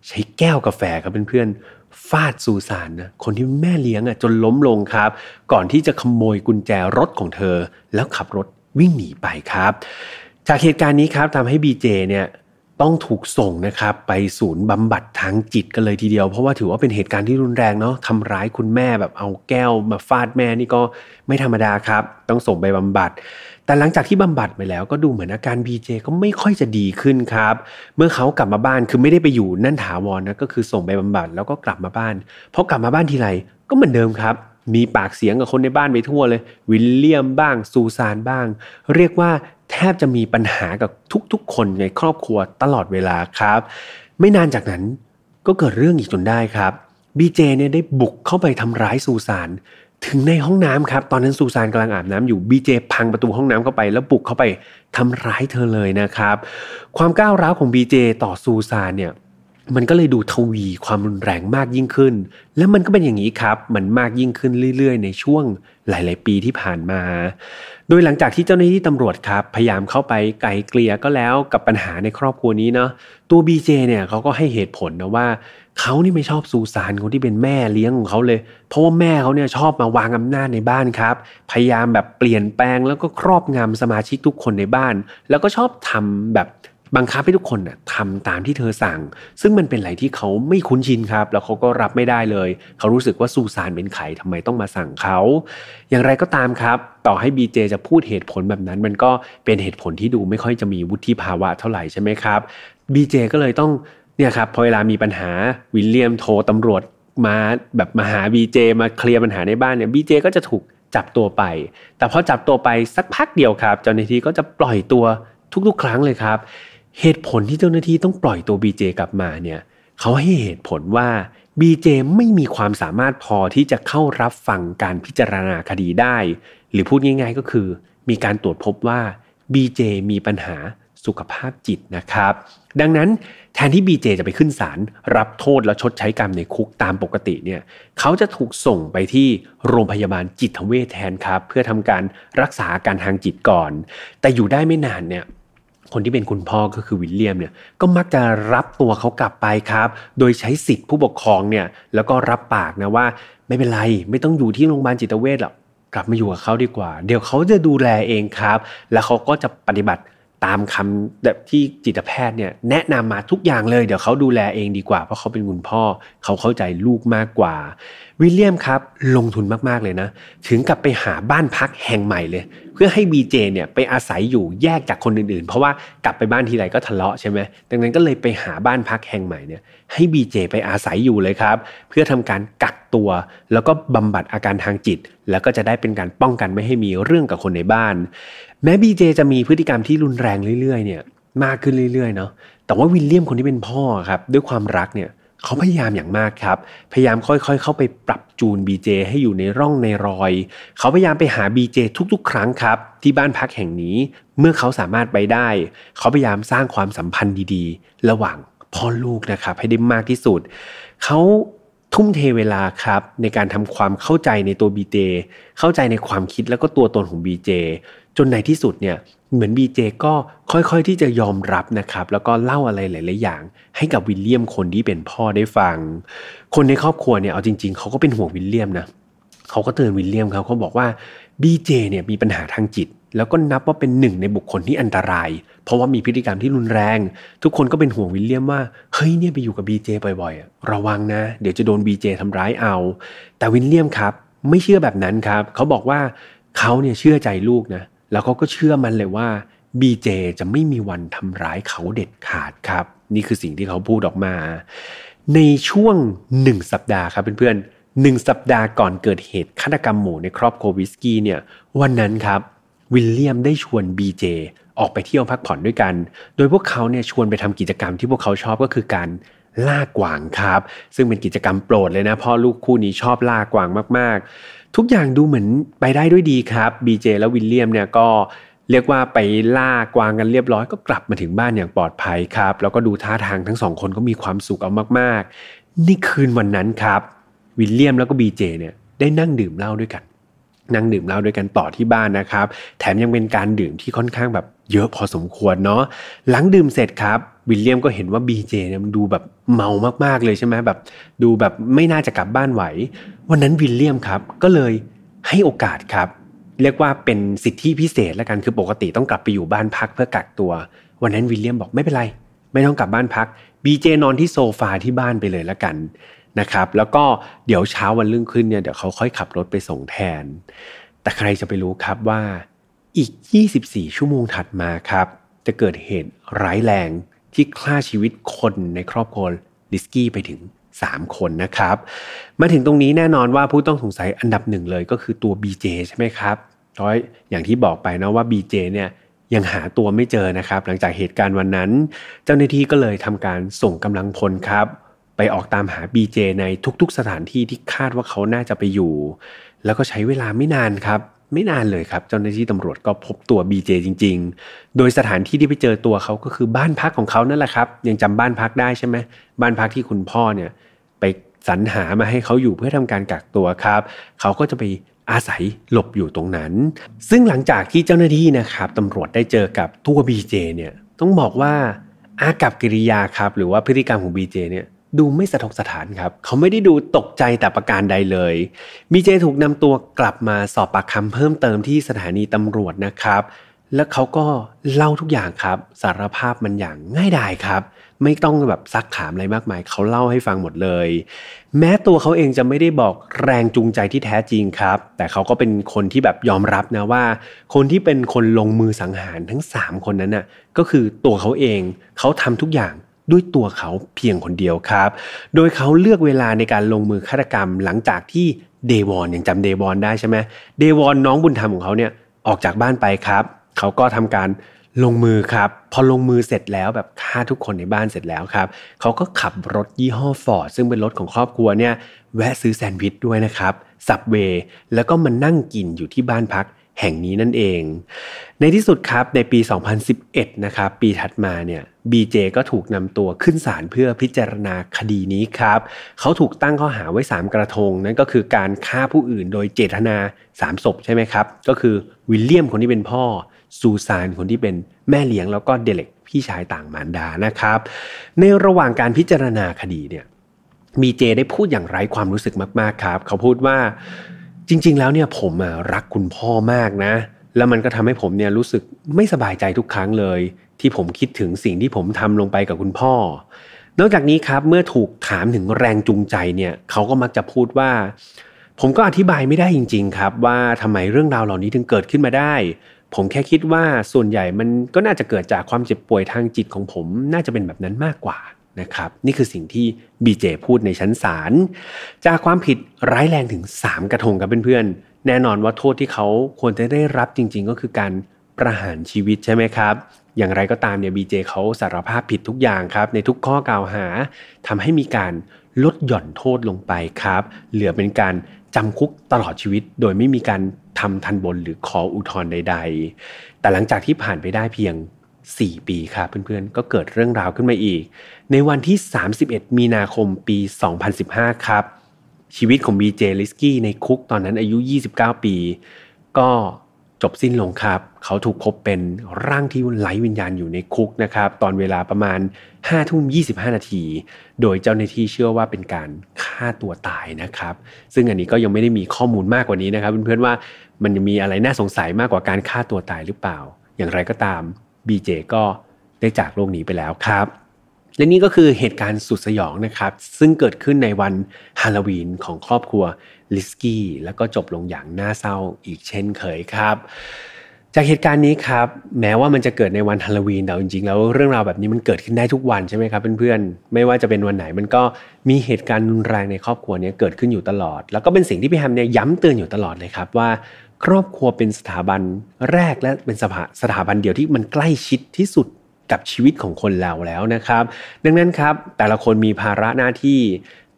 ใช้แก้วกาแฟครับเพื่อนๆฟาดซูซานนะคนที่แม่เลี้ยงอ่ะจนล้มลงครับ ก่อนที่จะขโมยกุญแจรถของเธอแล้วขับรถวิ่งหนีไปครับจากเหตุการณ์นี้ครับทำให้บีเจเนี่ยต้องถูกส่งนะครับไปศูนย์บำบัดทางจิตกันเลยทีเดียว เพราะว่าถือว่าเป็นเหตุการณ์ที่รุนแรงเนาะทำร้ายคุณแม่แบบเอาแก้วมาฟาดแม่นี่ก็ไม่ธรรมดาครับ ต้องส่งไปบำบัดแต่หลังจากที่บำบัดไปแล้ว ก็ดูเหมือนอาการบีเจก็ไม่ค่อยจะดีขึ้นครับ เมื่อเขากลับมาบ้านคือไม่ได้ไปอยู่นั่นถาวรนนะก็คือส่งไปบำบัดแล้วก็กลับมาบ้านพอกลับมาบ้านทีไรก็เหมือนเดิมครับ มีปากเสียงกับคนในบ้านไปทั่วเลย วิลเลียมบ้างซูซานบ้าง เรียกว่าแทบจะมีปัญหากับทุกๆคนในครอบครัวตลอดเวลาครับ ไม่นานจากนั้นก็เกิดเรื่องอีกจนได้ครับบีเจเนี่ยได้บุกเข้าไปทำร้ายซูซาน ถึงในห้องน้ำครับ ตอนนั้นซูซานกำลังอาบน้ำอยู่บีเจพังประตูห้องน้ำเข้าไปแล้วบุกเข้าไปทำร้ายเธอเลยนะครับ ความก้าวร้าวของบีเจต่อซูซานเนี่ย มันก็เลยดูทวีความรุนแรงมากยิ่งขึ้น และมันก็เป็นอย่างนี้ครับ มันมากยิ่งขึ้นเรื่อยๆในช่วงหลาย ๆ ปีที่ผ่านมาโดยหลังจากที่เจ้าหน้าที่ตำรวจครับพยายามเข้าไปไกลเกลี่ยก็แล้วกับปัญหาในครอบครัวนี้เนาะตัวบีเจเนี่ยเขาก็ให้เหตุผลนะว่า เขานี่ไม่ชอบสูสานคนที่เป็นแม่เลี้ยงของเขาเลย เพราะว่าแม่เขาเนี่ยชอบมาวางอำนาจในบ้านครับพยายามแบบเปลี่ยนแปลง แล้วก็ครอบงำสมาชิกทุกคนในบ้าน แล้วก็ชอบทำแบบบังคับให้ทุกคนนะ่ะทำตามที่เธอสั่ง ซึ่งมันเป็นอะไรที่เขาไม่คุ้นชินครับ แล้วเขาก็รับไม่ได้เลย เขารู้สึกว่าซูซานเป็นไข่ทำไมต้องมาสั่งเขา อย่างไรก็ตามครับต่อให้บีเจจะพูดเหตุผลแบบนั้น มันก็เป็นเหตุผลที่ดู ไม่ค่อยจะมีวุฒิภาวะเท่าไหร่ใช่ไหมครับบีเจก็เลยต้องเนี่ยครับพอเวลามีปัญหาวิลเลียมโทรตำรวจมาแบบมาหาบีเจมาเคลียร์ปัญหาในบ้านเนี่ยบีเจก็จะถูกจับตัวไป แต่พอจับตัวไปสักพักเดียวครับ เจ้าหน้าที่ก็จะปล่อยตัวทุกๆ ครั้งเลยครับเหตุผลที่เจ้าหน้าที่ต้องปล่อยตัวบีเจกลับมาเนี่ย เขาให้เหตุผลว่าบีเจไม่มีความสามารถพอที่จะเข้ารับฟังการพิจารณาคดีได้ หรือพูดง่ายๆก็คือ มีการตรวจพบว่าบีเจมีปัญหาสุขภาพจิตนะครับ ดังนั้นแทนที่บีเจจะไปขึ้นศาลรรับโทษและชดใช้กรรมในคุกตามปกติเนี่ย เขาจะถูกส่งไปที่โรงพยาบาลจิตเวชแทนครับ เพื่อทำการรักษาการทางจิตก่อน แต่อยู่ได้ไม่นานเนี่ยคนที่เป็นคุณพ่อก็คือวิลเลียมเนี่ย ก็มักจะรับตัวเขากลับไปครับ โดยใช้สิทธิผู้ปกครองเนี่ย แล้วก็รับปากนะว่าไม่เป็นไร ไม่ต้องอยู่ที่โรงพยาบาลจิตเวชหรอก กลับมาอยู่กับเขาดีกว่า เดี๋ยวเขาจะดูแลเองครับ แล้วเขาก็จะปฏิบัติตามคำแบบที่จิตแพทย์เนี่ยแนะนำมาทุกอย่างเลย เดี๋ยวเขาดูแลเองดีกว่า เพราะเขาเป็นคุณพ่อ เขาเข้าใจลูกมากกว่าวิลเลียมครับลงทุนมากๆเลยนะ ถึงกับไปหาบ้านพักแห่งใหม่เลยเพื่อให้บีเจเนี่ยไปอาศัยอยู่แยกจากคนอื่นๆเพราะว่ากลับไปบ้านทีไรก็ทะเลาะใช่ไหมดังนั้นก็เลยไปหาบ้านพักแห่งใหม่เนี่ยให้บีเจไปอาศัยอยู่เลยครับ เพื่อทำการกักตัวแล้วก็บำบัดอาการทางจิต แล้วก็จะได้เป็นการป้องกันไม่ให้มีเรื่องกับคนในบ้าน แม้บีเจจะมีพฤติกรรมที่รุนแรงเรื่อย ๆเนี่ยมากขึ้นเรื่อยๆเนาะแต่ว่าวิลเลียมคนที่เป็นพ่อครับด้วยความรักเนี่ยเขาพยายามอย่างมากครับพยายามค่อยๆ เข้าไปปรับจูน BJ ให้อยู่ในร่องในรอย เขาพยายามไปหา BJ ทุกๆ ครั้งครับ ที่บ้านพักแห่งนี้ เมื่อเขาสามารถไปได้ เขาพยายามสร้างความสัมพันธ์ดีๆ ระหว่างพ่อลูกนะครับ ให้ได้มากที่สุด เขาทุ่มเทเวลาครับในการทำความเข้าใจในตัว BJ เข้าใจในความคิดแล้วก็ตัวตนของ BJ จนในที่สุดเนี่ยเหมือนบีเจก็ค่อยๆที่จะยอมรับนะครับแล้วก็เล่าอะไรหลายๆอย่าง ให้กับวิลเลียมคนที่เป็นพ่อได้ฟัง คนในครอบครัวเนี่ยเอาจริง ๆเขาก็เป็นห่วงวิลเลียมนะเขาก็เตือนวิลเลียมเขาเขาบอกว่าบีเจเนี่ยมีปัญหาทางจิต แล้วก็นับว่าเป็นหนึ่งในบุคคลที่อันตราย เพราะว่ามีพฤติกรรมที่รุนแรง ทุกคนก็เป็นห่วงวิลเลียมว่าเฮ้ยเนี่ยไปอยู่กับบีเจบ่อยๆระวังนะ เดี๋ยวจะโดนบีเจทำร้ายเอา แต่วิลเลียมครับไม่เชื่อแบบนั้นครับเขาบอกว่าเขาเนี่ยเชื่อใจลูกนะแล้วเขาก็เชื่อมันเลยว่า BJ จจะไม่มีวันทำร้ายเขาเด็ดขาดครับ นี่คือสิ่งที่เขาพูดออกมา ในช่วงหนึ่งสัปดาห์ครับเพื่อนๆหนึ่งสัปดาห์ก่อนเกิดเหตุฆาตกรรมหมู่ในครอบครัววิสกี้เนี่ย วันนั้นครับ วิลเลียมได้ชวน BJ ออกไปเที่ยวพักผ่อนด้วยกัน โดยพวกเขาเนี่ยชวนไปทำกิจกรรมที่พวกเขาชอบก็คือการล่ากวางครับ ซึ่งเป็นกิจกรรมโปรดเลยนะพ่อลูกคู่นี้ชอบล่ากวางมากๆ ทุกอย่างดูเหมือนไปได้ด้วยดีครับบีเจและวิลเลียมเนี่ยก็เรียกว่าไปล่ากวางกันเรียบร้อย ก็กลับมาถึงบ้านอย่างปลอดภัยครับ แล้วก็ดูท่าทางทั้งสองคนก็มีความสุขเอามากๆ นี่คืนวันนั้นครับวิลเลียมแล้วก็บีเจเนี่ย ได้นั่งดื่มเหล้าด้วยกัน นั่งดื่มเหล้าด้วยกันต่อที่บ้านนะครับ แถมยังเป็นการดื่มที่ค่อนข้างแบบเยอะพอสมควรเนาะหลังดื่มเสร็จครับวิลเลียมก็เห็นว่าบีเจเนี่ยดูแบบเมามากๆเลยใช่ไหมแบบดูแบบไม่น่าจะกลับบ้านไหว วันนั้นวิลเลียมครับก็เลยให้โอกาสครับ เรียกว่าเป็นสิทธิพิเศษแล้วกัน คือปกติต้องกลับไปอยู่บ้านพัก เพื่อกักตัว วันนั้นวิลเลียมบอกไม่เป็นไร ไม่ต้องกลับบ้านพัก บีเจนอนที่โซฟาที่บ้านไปเลยแล้วกันนะครับ แล้วก็เดี๋ยวเช้าวันรุ่งขึ้นเนี่ยเดี๋ยวเขาค่อยขับรถไปส่งแทน แต่ใครจะไปรู้ครับว่าอีก 24 ชั่วโมงถัดมาครับ จะเกิดเหตุร้ายแรงที่ฆ่าชีวิตคนในครอบครัวลิสกี้ไปถึง3 คนนะครับมาถึงตรงนี้แน่นอนว่าผู้ต้องสงสัยอันดับหนึ่งเลยก็คือตัว BJ ใช่ไหมครับร้อยอย่างที่บอกไปนะว่า BJ เนี่ยยังหาตัวไม่เจอนะครับ หลังจากเหตุการณ์วันนั้น เจ้าหน้าที่ก็เลยทำการส่งกำลังพลครับ ไปออกตามหา BJ ในทุก ๆ สถานที่ที่คาดว่าเขาน่าจะไปอยู่ แล้วก็ใช้เวลาไม่นานครับไม่นานเลยครับเจ้าหน้าที่ตำรวจก็พบตัวบีเจจริง ๆ โดยสถานที่ที่ไปเจอตัวเขาก็คือบ้านพักของเขานั่นแหละครับ ยังจำบ้านพักได้ใช่ไหมบ้านพักที่คุณพ่อเนี่ยไปสรรหามาให้เขาอยู่เพื่อทำการกักตัวครับเขาก็จะไปอาศัยหลบอยู่ตรงนั้น ซึ่งหลังจากที่เจ้าหน้าที่นะครับตำรวจได้เจอกับตัวบีเจเนี่ยต้องบอกว่าอากับกิริยาครับหรือว่าพฤติกรรมของบีเจเนี่ยดูไม่สะทกสถานครับ เขาไม่ได้ดูตกใจแต่ประการใดเลย มีเจถูกนำตัวกลับมาสอบปากคำเพิ่มเติมที่สถานีตำรวจนะครับ แล้วเขาก็เล่าทุกอย่างครับสารภาพมันอย่างง่ายดายครับ ไม่ต้องแบบซักถามอะไรมากมาย เขาเล่าให้ฟังหมดเลย แม้ตัวเขาเองจะไม่ได้บอกแรงจูงใจที่แท้จริงครับ แต่เขาก็เป็นคนที่แบบยอมรับนะว่า คนที่เป็นคนลงมือสังหารทั้ง 3 คนนั้นน่ะ ก็คือตัวเขาเองเขาทำทุกอย่างด้วยตัวเขาเพียงคนเดียวครับ โดยเขาเลือกเวลาในการลงมือฆาตกรรมหลังจากที่เดวอนยังจำเดวอนได้ใช่ไหมเดวอนน้องบุญธรรมของเขาเนี่ยออกจากบ้านไปครับ เขาก็ทำการลงมือครับ พอลงมือเสร็จแล้วแบบฆ่าทุกคนในบ้านเสร็จแล้วครับ เขาก็ขับรถยี่ห้อฟอร์ดซึ่งเป็นรถของครอบครัวเนี่ยแวะซื้อแซนด์วิชด้วยนะครับสับเว์แล้วก็มานั่งกินอยู่ที่บ้านพักแห่งนี้นั่นเอง ในที่สุดครับในปี 2011 นะครับ ปีถัดมาเนี่ยบีเจก็ถูกนำตัวขึ้นศาลเพื่อพิจารณาคดีนี้ครับ เขาถูกตั้งข้อหาไว้ 3 กระทง นั่นก็คือการฆ่าผู้อื่นโดยเจตนา3ศพใช่ไหมครับ ก็คือวิลเลียมคนที่เป็นพ่อซูซานคนที่เป็นแม่เลี้ยง แล้วก็เดเล็กพี่ชายต่างมารดานะครับ ในระหว่างการพิจารณาคดีเนี่ยบีเจได้พูดอย่างไร้ความรู้สึกมากๆครับ เขาพูดว่าจริง ๆ แล้วเนี่ยผมรักคุณพ่อมากนะ แล้วมันก็ทำให้ผมเนี่ยรู้สึกไม่สบายใจทุกครั้งเลย ที่ผมคิดถึงสิ่งที่ผมทำลงไปกับคุณพ่อ นอกจากนี้ครับเมื่อถูกถามถึงแรงจูงใจเนี่ยเขาก็มักจะพูดว่า ผมก็อธิบายไม่ได้จริงๆครับว่าทำไมเรื่องราวเหล่านี้ถึงเกิดขึ้นมาได้ ผมแค่คิดว่าส่วนใหญ่มันก็น่าจะเกิดจากความเจ็บป่วยทางจิตของผมน่าจะเป็นแบบนั้นมากกว่านะครับนี่คือสิ่งที่บีเจพูดในชั้นศาลจากความผิดร้ายแรงถึง 3 กระทงกับเพื่อนๆแน่นอนว่าโทษที่เขาควรจะได้รับจริงๆ ก็คือการประหารชีวิตใช่ไหมครับ อย่างไรก็ตามเนี่ยบีเจเขาสารภาพผิดทุกอย่างครับในทุกข้อกล่าวหา ทำให้มีการลดหย่อนโทษลงไปครับ เหลือเป็นการจำคุกตลอดชีวิต โดยไม่มีการทำทันบนหรือขออุทธรณ์ใดๆ แต่หลังจากที่ผ่านไปได้เพียง4 ปีค่ะเพื่อนๆ ก็เกิดเรื่องราวขึ้นมาอีก ในวันที่ 31 มีนาคมปี 2015 ครับ ชีวิตของบีเจลิสกี้ในคุก ตอนนั้นอายุ 29 ปี ก็จบสิ้นลงครับ เขาถูกพบเป็นร่างที่ไหลวิญญาณอยู่ในคุกนะครับตอนเวลาประมาณ5ทุ่ม25นาทีโดยเจ้าหน้าที่เชื่อว่าเป็นการฆ่าตัวตายนะครับซึ่งอันนี้ก็ยังไม่ได้มีข้อมูลมากกว่านี้นะครับเพื่อนๆว่ามันมีอะไรน่าสงสัยมากกว่าการฆ่าตัวตายหรือเปล่า อย่างไรก็ตามบีเจก็ได้จากโลกนี้ไปแล้วครับและนี่ก็คือเหตุการณ์สุดสยองนะครับ ซึ่งเกิดขึ้นในวันฮาโลวีนของครอบครัวลิสกี้แล้วก็จบลงอย่างน่าเศร้าอีกเช่น เคยครับ จากเหตุการณ์นี้ครับ แม้ว่ามันจะเกิดในวันฮาโลวีนแต่จริง ๆ แล้วเรื่องราวแบบนี้มันเกิดขึ้นได้ทุกวันใช่ไหมครับเพื่อนๆไม่ว่าจะเป็นวันไหนมันก็มีเหตุการณ์รุนแรงในครอบครัวนี้เกิดขึ้นอยู่ตลอด แล้วก็เป็นสิ่งที่พี่แฮมเนี่ยย้ำเตือนอยู่ตลอดเลยครับว่าครอบครัวเป็นสถาบันแรกและเป็นสถาสถาบันเดียวที่มันใกล้ชิดที่สุดกับชีวิตของคนเราแล้วนะครับ ดังนั้นครับแต่ละคนมีภาระหน้าที่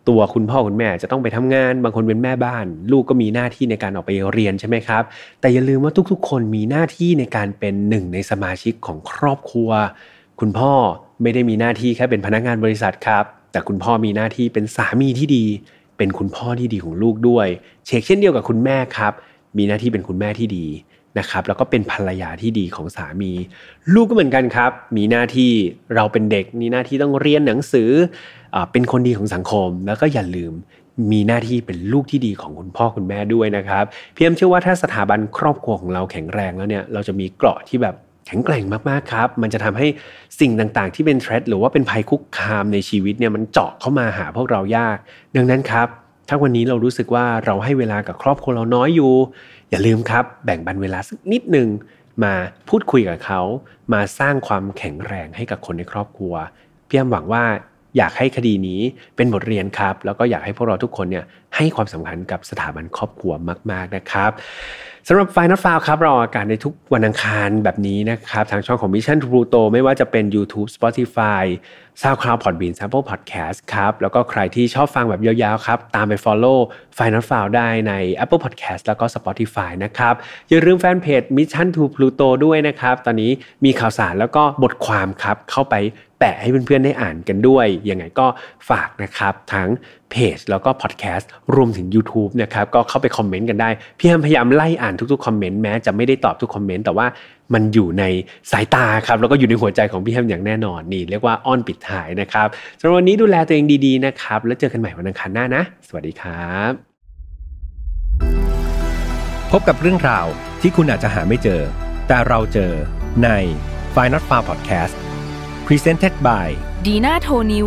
ตัวคุณพ่อคุณแม่จะต้องไปทำงานบางคนเป็นแม่บ้าน ลูกก็มีหน้าที่ในการออกไปเรียนใช่ไหมครับแต่อย่าลืมว่าทุกๆ คนมีหน้าที่ในการเป็นหนึ่งในสมาชิกของครอบครัว คุณพ่อไม่ได้มีหน้าที่แค่เป็นพนักงานบริษัทครับ แต่คุณพ่อมีหน้าที่เป็นสามีที่ดี เป็นคุณพ่อที่ดีของลูกด้วยเช็คเช่นเดียวกับคุณแม่ครับมีหน้าที่เป็นคุณแม่ที่ดีนะครับ แล้วก็เป็นภรรยาที่ดีของสามี ลูกก็เหมือนกันครับ มีหน้าที่เราเป็นเด็ก มีหน้าที่ต้องเรียนหนังสืออเป็นคนดีของสังคม แล้วก็อย่าลืมมีหน้าที่เป็นลูกที่ดีของคุณพ่อคุณแม่ด้วยนะครับ เพียมเชื่อว่าถ้าสถาบันครอบครัวของเราแข็งแรงแล้วเนี่ยเราจะมีเกราะที่แบบแข็งแกร่งมากๆครับ มันจะทำให้สิ่งต่างๆที่เป็นเทรดหรือว่าเป็นภัยคุกคามในชีวิตเนี่ยมันเจาะเข้ามาหาพวกเรายากดังนั้นครับถ้าวันนี้เรารู้สึกว่าเราให้เวลากับครอบครัวเราน้อยอยู่อย่าลืมครับแบ่งบันเวลาสักนิดหนึ่งมาพูดคุยกับเขามาสร้างความแข็งแรงให้กับคนในครอบครัวเพียมหวังว่าอยากให้คดีนี้เป็นบทเรียนครับ แล้วก็อยากให้พวกเราทุกคนเนี่ยให้ความสำคัญกับสถาบันครอบครัวมาก ๆนะครับสำหรับไฟนอตฟาวครับเราอากาศในทุกวันอังคารแบบนี้นะครับทางช่องของ Mission to Pluto ไม่ว่าจะเป็น YouTube Spotify SoundCloud Podbean s a p p l e Podcast ครับแล้วก็ใครที่ชอบฟังแบบยาวๆครับตามไป Follow Final f i l e ได้ใน Apple Podcast แล้วก็ Spotify นะครับอย่าลืมแฟนเพจ Mission to Pluto ด้วยนะครับตอนนี้มีข่าวสารแล้วก็บทความครับเข้าไปแปะให้เพื่อนๆได้อ่านกันด้วย ยังไงก็ฝากนะครับทั้งเพจแล้วก็พอดแคสต์รวมถึง YouTube นะครับก็เข้าไปคอมเมนต์กันได้ พี่แัมพยายามไล่อ่านทุกๆคอมเมนต์แม้จะไม่ได้ตอบทุกคอมเมนต์แต่ว่ามันอยู่ในสายตาครับ แล้วก็อยู่ในหัวใจของพี่แฮมอย่างแน่นอนนี่เรียกว่าอ้อนปิดถ่ายนะครับ สำหรับวันนี้ดูแลตัวเองดีๆนะครับ แล้วเจอกันใหม่วันอังคารหน้านะสวัสดีครับ พบกับเรื่องราวที่คุณอาจจะหาไม่เจอ แต่เราเจอใน f i n a l f a r Podcast Presented by Dina t o n i w